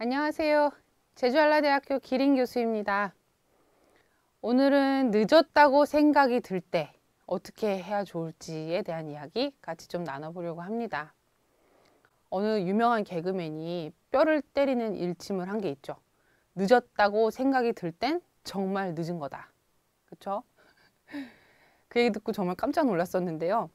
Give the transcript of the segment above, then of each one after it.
안녕하세요. 제주한라대학교 기린 교수입니다. 오늘은 늦었다고 생각이 들 때 어떻게 해야 좋을지에 대한 이야기 같이 좀 나눠보려고 합니다. 어느 유명한 개그맨이 뼈를 때리는 일침을 한 게 있죠. 늦었다고 생각이 들 땐 정말 늦은 거다. 그쵸? 그 얘기 듣고 정말 깜짝 놀랐었는데요.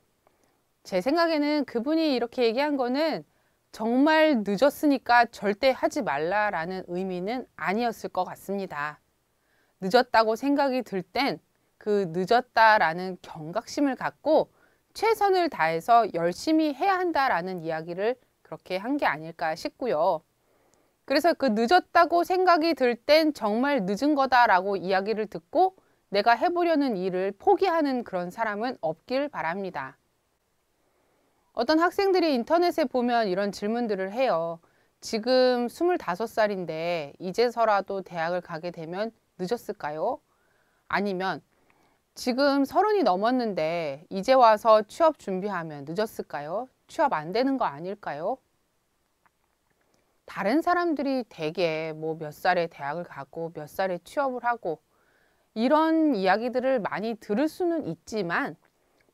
제 생각에는 그분이 이렇게 얘기한 거는 정말 늦었으니까 절대 하지 말라라는 의미는 아니었을 것 같습니다. 늦었다고 생각이 들 땐 그 늦었다라는 경각심을 갖고 최선을 다해서 열심히 해야 한다라는 이야기를 그렇게 한 게 아닐까 싶고요. 그래서 그 늦었다고 생각이 들 땐 정말 늦은 거다라고 이야기를 듣고 내가 해보려는 일을 포기하는 그런 사람은 없길 바랍니다. 어떤 학생들이 인터넷에 보면 이런 질문들을 해요. 지금 스물다섯 살인데 이제서라도 대학을 가게 되면 늦었을까요? 아니면 지금 서른이 넘었는데 이제 와서 취업 준비하면 늦었을까요? 취업 안 되는 거 아닐까요? 다른 사람들이 대개 뭐 몇 살에 대학을 가고 몇 살에 취업을 하고 이런 이야기들을 많이 들을 수는 있지만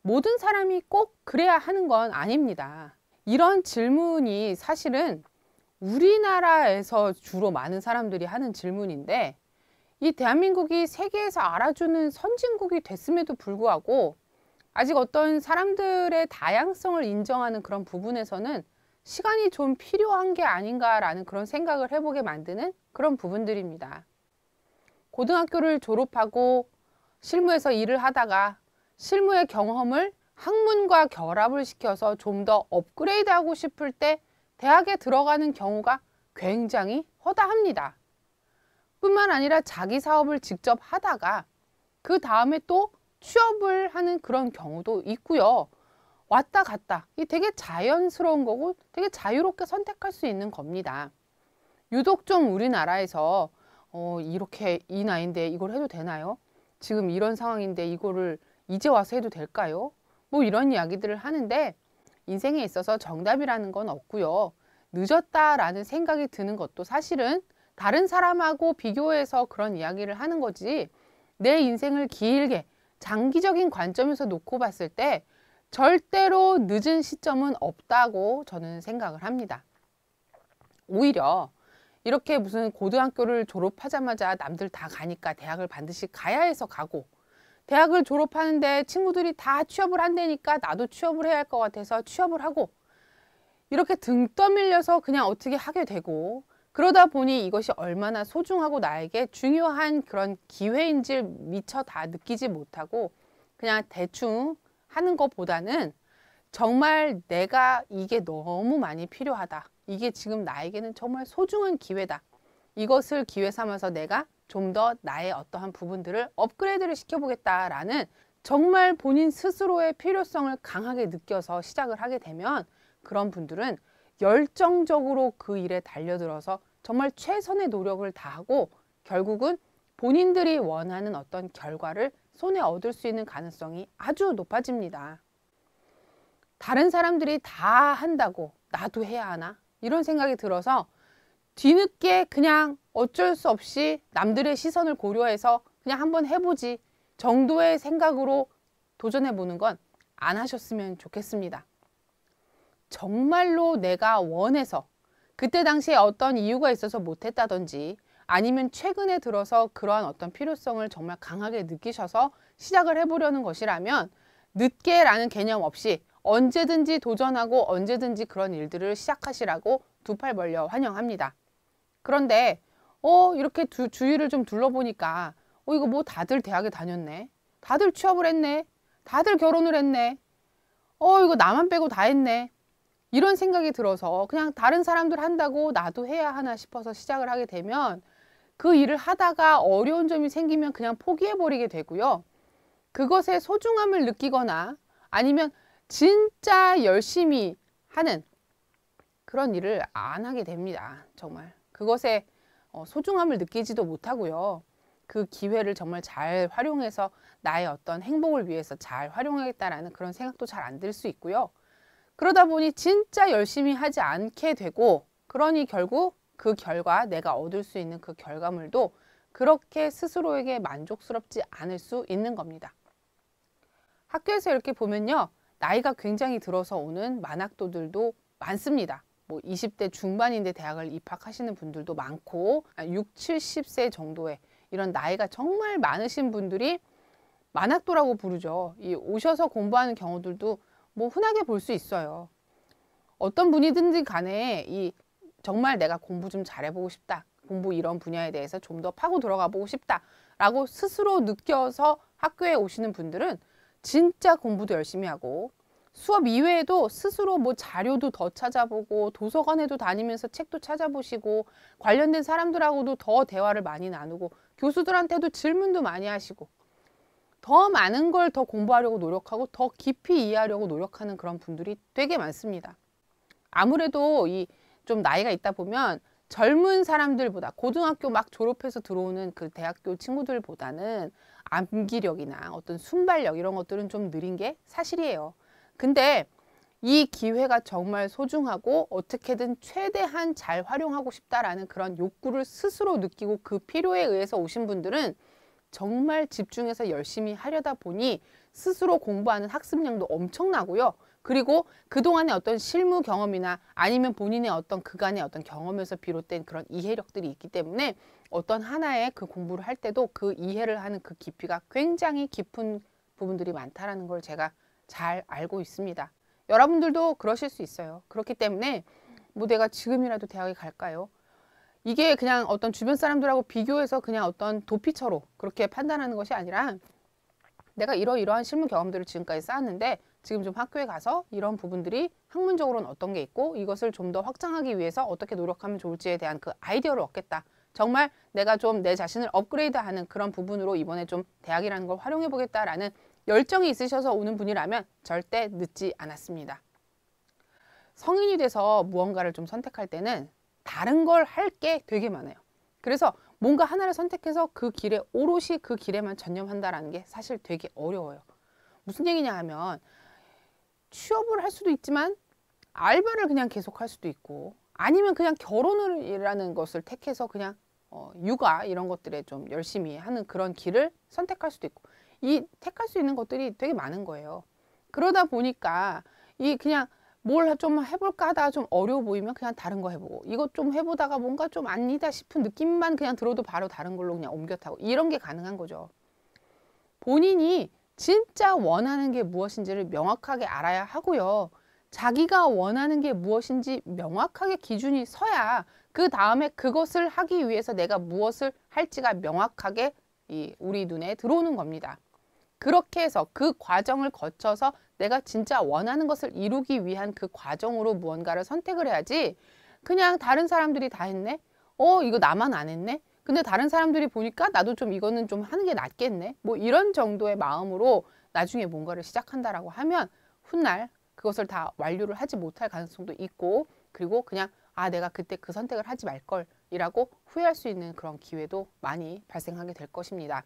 모든 사람이 꼭 그래야 하는 건 아닙니다. 이런 질문이 사실은 우리나라에서 주로 많은 사람들이 하는 질문인데 이 대한민국이 세계에서 알아주는 선진국이 됐음에도 불구하고 아직 어떤 사람들의 다양성을 인정하는 그런 부분에서는 시간이 좀 필요한 게 아닌가라는 그런 생각을 해보게 만드는 그런 부분들입니다. 고등학교를 졸업하고 실무에서 일을 하다가 실무의 경험을 학문과 결합을 시켜서 좀 더 업그레이드하고 싶을 때 대학에 들어가는 경우가 굉장히 허다합니다. 뿐만 아니라 자기 사업을 직접 하다가 그 다음에 또 취업을 하는 그런 경우도 있고요. 왔다 갔다 되게 자연스러운 거고 되게 자유롭게 선택할 수 있는 겁니다. 유독 좀 우리나라에서 어, 이렇게 이 나이인데 이걸 해도 되나요? 지금 이런 상황인데 이거를 이제 와서 해도 될까요? 뭐 이런 이야기들을 하는데 인생에 있어서 정답이라는 건 없고요. 늦었다라는 생각이 드는 것도 사실은 다른 사람하고 비교해서 그런 이야기를 하는 거지 내 인생을 길게 장기적인 관점에서 놓고 봤을 때 절대로 늦은 시점은 없다고 저는 생각을 합니다. 오히려 이렇게 무슨 고등학교를 졸업하자마자 남들 다 가니까 대학을 반드시 가야 해서 가고 대학을 졸업하는데 친구들이 다 취업을 한다니까 나도 취업을 해야 할 것 같아서 취업을 하고 이렇게 등 떠밀려서 그냥 어떻게 하게 되고 그러다 보니 이것이 얼마나 소중하고 나에게 중요한 그런 기회인지 를 미처 다 느끼지 못하고 그냥 대충 하는 것보다는 정말 내가 이게 너무 많이 필요하다. 이게 지금 나에게는 정말 소중한 기회다. 이것을 기회 삼아서 내가 좀더 나의 어떠한 부분들을 업그레이드를 시켜보겠다라는 정말 본인 스스로의 필요성을 강하게 느껴서 시작을 하게 되면 그런 분들은 열정적으로 그 일에 달려들어서 정말 최선의 노력을 다하고 결국은 본인들이 원하는 어떤 결과를 손에 얻을 수 있는 가능성이 아주 높아집니다. 다른 사람들이 다 한다고 나도 해야 하나? 이런 생각이 들어서 뒤늦게 그냥 어쩔 수 없이 남들의 시선을 고려해서 그냥 한번 해보지 정도의 생각으로 도전해보는 건 안 하셨으면 좋겠습니다. 정말로 내가 원해서 그때 당시에 어떤 이유가 있어서 못했다든지 아니면 최근에 들어서 그러한 어떤 필요성을 정말 강하게 느끼셔서 시작을 해보려는 것이라면 늦게라는 개념 없이 언제든지 도전하고 언제든지 그런 일들을 시작하시라고 두 팔 벌려 환영합니다. 그런데 어 이렇게 두, 주위를 좀 둘러보니까 어 이거 뭐 다들 대학에 다녔네 다들 취업을 했네 다들 결혼을 했네 어 이거 나만 빼고 다 했네 이런 생각이 들어서 그냥 다른 사람들 한다고 나도 해야 하나 싶어서 시작을 하게 되면 그 일을 하다가 어려운 점이 생기면 그냥 포기해버리게 되고요. 그것의 소중함을 느끼거나 아니면 진짜 열심히 하는 그런 일을 안 하게 됩니다. 정말. 그것에 어, 소중함을 느끼지도 못하고요. 그 기회를 정말 잘 활용해서 나의 어떤 행복을 위해서 잘 활용하겠다라는 그런 생각도 잘 안 들 수 있고요. 그러다 보니 진짜 열심히 하지 않게 되고 그러니 결국 그 결과 내가 얻을 수 있는 그 결과물도 그렇게 스스로에게 만족스럽지 않을 수 있는 겁니다. 학교에서 이렇게 보면요. 나이가 굉장히 들어서 오는 만학도들도 많습니다. 뭐 20대 중반인데 대학을 입학하시는 분들도 많고 6, 70세 정도의 이런 나이가 정말 많으신 분들이 만학도라고 부르죠. 이 오셔서 공부하는 경우들도 뭐 흔하게 볼 수 있어요. 어떤 분이든지 간에 이 정말 내가 공부 좀 잘해보고 싶다. 공부 이런 분야에 대해서 좀 더 파고 들어가 보고 싶다라고 스스로 느껴서 학교에 오시는 분들은 진짜 공부도 열심히 하고 수업 이외에도 스스로 뭐 자료도 더 찾아보고 도서관에도 다니면서 책도 찾아보시고 관련된 사람들하고도 더 대화를 많이 나누고 교수들한테도 질문도 많이 하시고 더 많은 걸 더 공부하려고 노력하고 더 깊이 이해하려고 노력하는 그런 분들이 되게 많습니다. 아무래도 이 좀 나이가 있다 보면 젊은 사람들보다 고등학교 막 졸업해서 들어오는 그 대학교 친구들보다는 암기력이나 어떤 순발력 이런 것들은 좀 느린 게 사실이에요. 근데 이 기회가 정말 소중하고 어떻게든 최대한 잘 활용하고 싶다라는 그런 욕구를 스스로 느끼고 그 필요에 의해서 오신 분들은 정말 집중해서 열심히 하려다 보니 스스로 공부하는 학습량도 엄청나고요. 그리고 그동안의 어떤 실무 경험이나 아니면 본인의 어떤 그간의 어떤 경험에서 비롯된 그런 이해력들이 있기 때문에 어떤 하나의 그 공부를 할 때도 그 이해를 하는 그 깊이가 굉장히 깊은 부분들이 많다라는 걸 제가 잘 알고 있습니다. 여러분들도 그러실 수 있어요. 그렇기 때문에 뭐 내가 지금이라도 대학에 갈까요? 이게 그냥 어떤 주변 사람들하고 비교해서 그냥 어떤 도피처로 그렇게 판단하는 것이 아니라 내가 이러이러한 실무 경험들을 지금까지 쌓았는데 지금 좀 학교에 가서 이런 부분들이 학문적으로는 어떤 게 있고 이것을 좀 더 확장하기 위해서 어떻게 노력하면 좋을지에 대한 그 아이디어를 얻겠다. 정말 내가 좀 내 자신을 업그레이드하는 그런 부분으로 이번에 좀 대학이라는 걸 활용해보겠다라는 열정이 있으셔서 오는 분이라면 절대 늦지 않았습니다. 성인이 돼서 무언가를 좀 선택할 때는 다른 걸 할 게 되게 많아요. 그래서 뭔가 하나를 선택해서 그 길에 오롯이 그 길에만 전념한다라게 사실 되게 어려워요. 무슨 얘기냐 하면 취업을 할 수도 있지만 알바를 그냥 계속 할 수도 있고 아니면 그냥 결혼이라는 것을 택해서 그냥 어, 육아 이런 것들에 좀 열심히 하는 그런 길을 선택할 수도 있고 이 택할 수 있는 것들이 되게 많은 거예요. 그러다 보니까 이 그냥 뭘 좀 해볼까 하다좀 어려워 보이면 그냥 다른 거 해보고 이것 좀 해보다가 뭔가 좀 아니다 싶은 느낌만 그냥 들어도 바로 다른 걸로 그냥 옮겨 타고 이런 게 가능한 거죠. 본인이 진짜 원하는 게 무엇인지를 명확하게 알아야 하고요. 자기가 원하는 게 무엇인지 명확하게 기준이 서야 그 다음에 그것을 하기 위해서 내가 무엇을 할지가 명확하게 이 우리 눈에 들어오는 겁니다. 그렇게 해서 그 과정을 거쳐서 내가 진짜 원하는 것을 이루기 위한 그 과정으로 무언가를 선택을 해야지 그냥 다른 사람들이 다 했네? 어 이거 나만 안 했네? 근데 다른 사람들이 보니까 나도 좀 이거는 좀 하는 게 낫겠네? 뭐 이런 정도의 마음으로 나중에 뭔가를 시작한다라고 하면 훗날 그것을 다 완료를 하지 못할 가능성도 있고 그리고 그냥 아 내가 그때 그 선택을 하지 말걸 이라고 후회할 수 있는 그런 기회도 많이 발생하게 될 것입니다.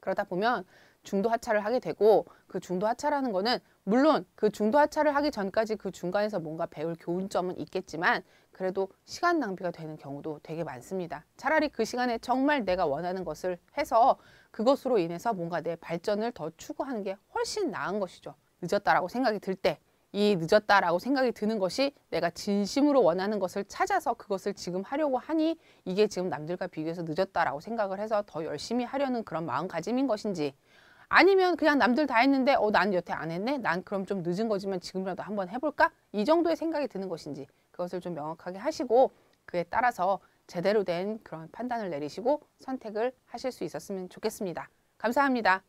그러다 보면 중도 하차를 하게 되고 그 중도 하차라는 거는 물론 그 중도 하차를 하기 전까지 그 중간에서 뭔가 배울 교훈점은 있겠지만 그래도 시간 낭비가 되는 경우도 되게 많습니다. 차라리 그 시간에 정말 내가 원하는 것을 해서 그것으로 인해서 뭔가 내 발전을 더 추구하는 게 훨씬 나은 것이죠. 늦었다라고 생각이 들 때 이 늦었다라고 생각이 드는 것이 내가 진심으로 원하는 것을 찾아서 그것을 지금 하려고 하니 이게 지금 남들과 비교해서 늦었다라고 생각을 해서 더 열심히 하려는 그런 마음가짐인 것인지 아니면 그냥 남들 다 했는데 어 난 여태 안 했네 난 그럼 좀 늦은 거지만 지금이라도 한번 해볼까 이 정도의 생각이 드는 것인지 그것을 좀 명확하게 하시고 그에 따라서 제대로 된 그런 판단을 내리시고 선택을 하실 수 있었으면 좋겠습니다. 감사합니다.